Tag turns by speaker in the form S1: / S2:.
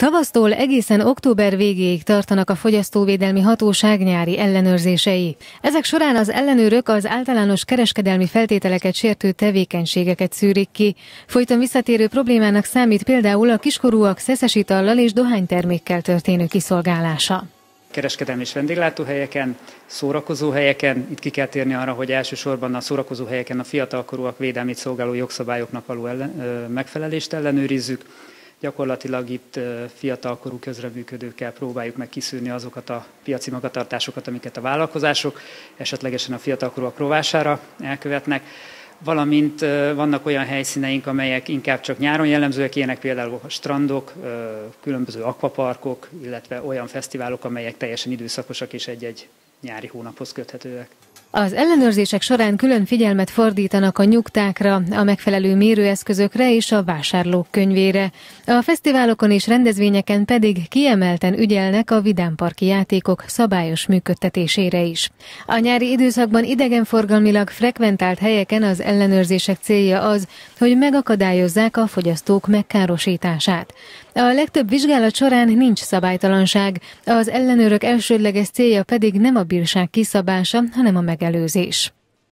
S1: Tavasztól egészen október végéig tartanak a fogyasztóvédelmi hatóság nyári ellenőrzései. Ezek során az ellenőrök az általános kereskedelmi feltételeket sértő tevékenységeket szűrik ki. Folyton visszatérő problémának számít például a kiskorúak szeszesitallal és dohánytermékkel történő kiszolgálása
S2: kereskedelmi és vendéglátóhelyeken, szórakozóhelyeken. Itt ki kell térni arra, hogy elsősorban a szórakozóhelyeken a fiatalkorúak védelmét szolgáló jogszabályoknak való ellen, megfelelést ellenőrizzük. Gyakorlatilag itt fiatalkorú közreműködőkkel próbáljuk meg kiszűrni azokat a piaci magatartásokat, amiket a vállalkozások esetlegesen a fiatalkorúak rovására elkövetnek valamint vannak olyan helyszíneink, amelyek inkább csak nyáron jellemzőek, ilyenek például a strandok, különböző akvaparkok, illetve olyan fesztiválok, amelyek teljesen időszakosak és egy-egy nyári hónaphoz köthetőek.
S1: Az ellenőrzések során külön figyelmet fordítanak a nyugtákra, a megfelelő mérőeszközökre és a vásárlók könyvére. A fesztiválokon és rendezvényeken pedig kiemelten ügyelnek a vidámparki játékok szabályos működtetésére is. A nyári időszakban idegenforgalmilag frekventált helyeken az ellenőrzések célja az, hogy megakadályozzák a fogyasztók megkárosítását. A legtöbb vizsgálat során nincs szabálytalanság, az ellenőrök elsődleges célja pedig nem a bírság kiszabása, hanem a megelőzés.